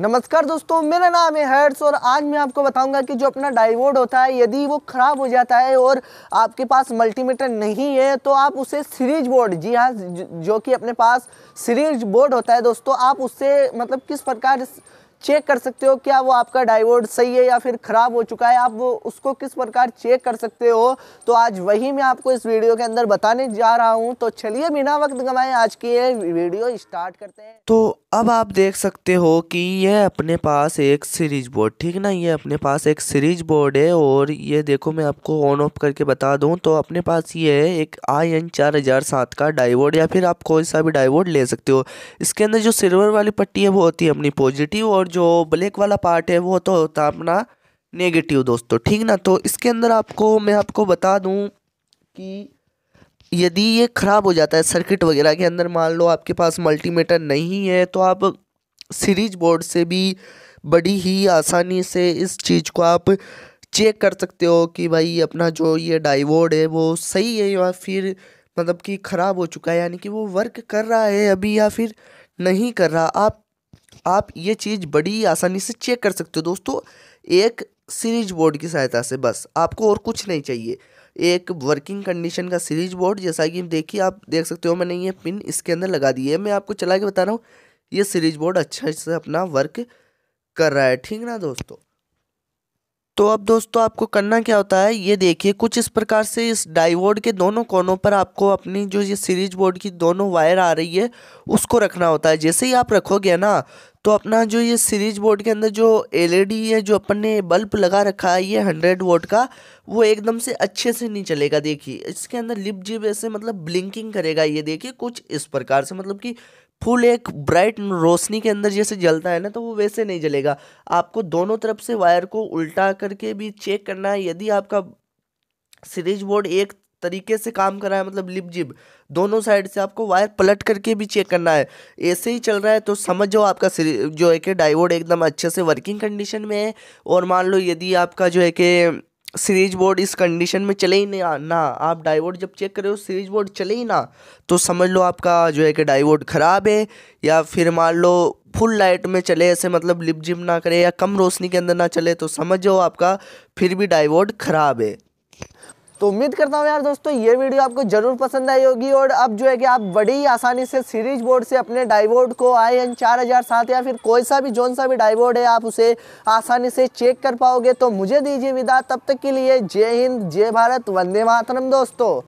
नमस्कार दोस्तों मेरा नाम है हर्ष और आज मैं आपको बताऊंगा कि जो अपना डाइवोड होता है यदि वो ख़राब हो जाता है और आपके पास मल्टीमीटर नहीं है तो आप उसे सीरीज बोर्ड जी हाँ जो कि अपने पास सीरीज बोर्ड होता है दोस्तों आप उससे मतलब किस प्रकार चेक कर सकते हो क्या वो आपका डाइवोर्ड सही है या फिर ख़राब हो चुका है आप वो उसको किस प्रकार चेक कर सकते हो तो आज वही मैं आपको इस वीडियो के अंदर बताने जा रहा हूँ तो चलिए बिना वक्त गवाए आज की ये वीडियो स्टार्ट करते हैं तो अब आप देख सकते हो कि ये अपने पास एक सीरीज बोर्ड ठीक ना ये अपने पास एक सीरीज बोर्ड है और ये देखो मैं आपको ऑन ऑफ करके बता दूँ तो अपने पास ये है एक आई एन चार हज़ार सात का डाइवोर्ड या फिर आप कोई सा भी डाइवोर्ड ले सकते हो इसके अंदर जो सिल्वर वाली पट्टी है वो होती है अपनी पॉजिटिव और और जो ब्लैक वाला पार्ट है वो तो होता अपना नेगेटिव दोस्तों तो ठीक ना तो इसके अंदर आपको मैं आपको बता दूँ कि यदि ये ख़राब हो जाता है सर्किट वगैरह के अंदर मान लो आपके पास मल्टीमीटर नहीं है तो आप सीरीज बोर्ड से भी बड़ी ही आसानी से इस चीज़ को आप चेक कर सकते हो कि भाई अपना जो ये डाइवोर्ड है वो सही है या फिर मतलब कि ख़राब हो चुका है यानी कि वो वर्क कर रहा है अभी या फिर नहीं कर रहा आप आप ये चीज़ बड़ी आसानी से चेक कर सकते हो दोस्तों एक सीरीज बोर्ड की सहायता से बस आपको और कुछ नहीं चाहिए एक वर्किंग कंडीशन का सीरीज बोर्ड जैसा कि देखिए आप देख सकते हो मैंने ये पिन इसके अंदर लगा दी है मैं आपको चला के बता रहा हूँ ये सीरीज बोर्ड अच्छा से अपना वर्क कर रहा है ठीक ना दोस्तों तो अब दोस्तों आपको करना क्या होता है ये देखिए कुछ इस प्रकार से इस डाइवोर्ड के दोनों कोनों पर आपको अपनी जो ये सीरीज बोर्ड की दोनों वायर आ रही है उसको रखना होता है जैसे ही आप रखोगे ना तो अपना जो ये सीरीज बोर्ड के अंदर जो एलईडी है जो अपन ने बल्ब लगा रखा है ये हंड्रेड वोट का वो एकदम से अच्छे से नहीं चलेगा देखिए इसके अंदर लिप जिप ऐसे मतलब ब्लिंकिंग करेगा ये देखिए कुछ इस प्रकार से मतलब कि फूल एक ब्राइट रोशनी के अंदर जैसे जलता है ना तो वो वैसे नहीं जलेगा आपको दोनों तरफ से वायर को उल्टा करके भी चेक करना है यदि आपका सीरीज बोर्ड एक तरीके से काम कर रहा है मतलब लिप जिप दोनों साइड से आपको वायर पलट करके भी चेक करना है ऐसे ही चल रहा है तो समझ जाओ आपका जो है कि डाइवोड एकदम अच्छे से वर्किंग कंडीशन में है और मान लो यदि आपका जो है कि सीरीज बोर्ड इस कंडीशन में चले ही नहीं ना आप डाइवोर्ड जब चेक करो सीरीज बोर्ड चले ही ना तो समझ लो आपका जो है कि डाइवोर्ड ख़राब है या फिर मान लो फुल लाइट में चले ऐसे मतलब लिप जिम ना करे या कम रोशनी के अंदर ना चले तो समझ लो आपका फिर भी डाइवोर्ड ख़राब है तो उम्मीद करता हूँ यार दोस्तों ये वीडियो आपको जरूर पसंद आई होगी और अब जो है कि आप बड़ी आसानी से सीरीज बोर्ड से अपने डाइवोर्ड को आई एन चार हज़ार सात या फिर कोई सा भी जोन सा भी डाइवोर्ड है आप उसे आसानी से चेक कर पाओगे तो मुझे दीजिए विदा तब तक के लिए जय हिंद जय भारत वंदे मातरम दोस्तों